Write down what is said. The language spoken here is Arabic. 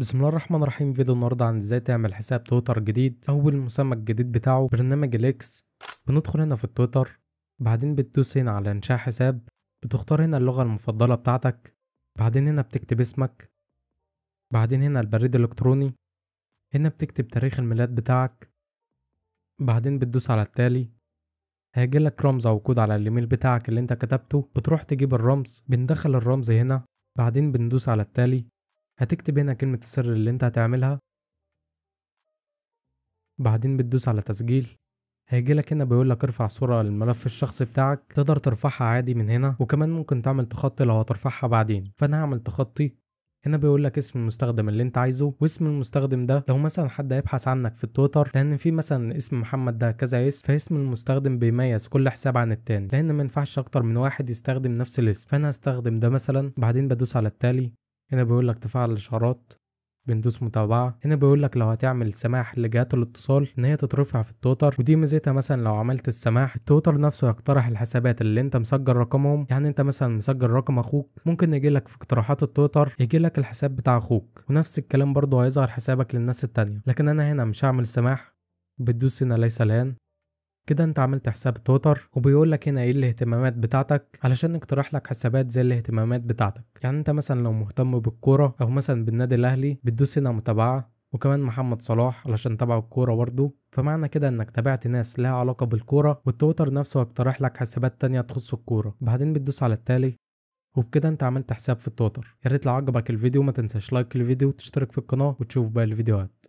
بسم الله الرحمن الرحيم فيديو النهارده عن ازاي تعمل حساب تويتر جديد او المسمى الجديد بتاعه برنامج الاكس بندخل هنا في التويتر بعدين بتدوس هنا على انشاء حساب بتختار هنا اللغه المفضله بتاعتك بعدين هنا بتكتب اسمك بعدين هنا البريد الالكتروني هنا بتكتب تاريخ الميلاد بتاعك بعدين بتدوس على التالي هيجيلك رمز او كود على الايميل بتاعك اللي انت كتبته بتروح تجيب الرمز بندخل الرمز هنا بعدين بندوس على التالي هتكتب هنا كلمة السر اللي انت هتعملها بعدين بتدوس على تسجيل هيجيلك هنا بيقولك ارفع صورة للملف الشخصي بتاعك تقدر ترفعها عادي من هنا وكمان ممكن تعمل تخطي لو هترفعها بعدين فانا هعمل تخطي هنا بيقول لك اسم المستخدم اللي انت عايزه واسم المستخدم ده لو مثلا حد هيبحث عنك في التويتر لان في مثلا اسم محمد ده كذا اسم فاسم المستخدم بيميز كل حساب عن التاني لان ما ينفعش اكتر من واحد يستخدم نفس الاسم فانا هستخدم ده مثلا بعدين بدوس على التالي هنا بيقول لك تفعل الاشعارات بندوس متابعة هنا بيقول لك لو هتعمل سماح لجهات الاتصال ان هي تترفع في التوتر ودي ميزتها مثلا لو عملت السماح التوتر نفسه يقترح الحسابات اللي انت مسجل رقمهم يعني انت مثلا مسجل رقم اخوك ممكن يجي لك في اقتراحات التوتر يجي لك الحساب بتاع اخوك ونفس الكلام برضه هيظهر حسابك للناس التانية لكن انا هنا مش هعمل سماح بتدوس هنا ليس الان كده انت عملت حساب توتر وبيقول لك هنا ايه الاهتمامات بتاعتك علشان يقترح لك حسابات زي الاهتمامات بتاعتك يعني انت مثلا لو مهتم بالكوره او مثلا بالنادي الاهلي بتدوس هنا متابعه وكمان محمد صلاح علشان تبع الكوره برضه فمعنى كده انك تابعت ناس لها علاقه بالكوره والتويتر نفسه هيقترح لك حسابات تانية تخص الكوره بعدين بتدوس على التالي وبكده انت عملت حساب في التويتر يا ريت لو عجبك الفيديو ما تنساش لايك الفيديو وتشترك في القناه وتشوف باقي الفيديوهات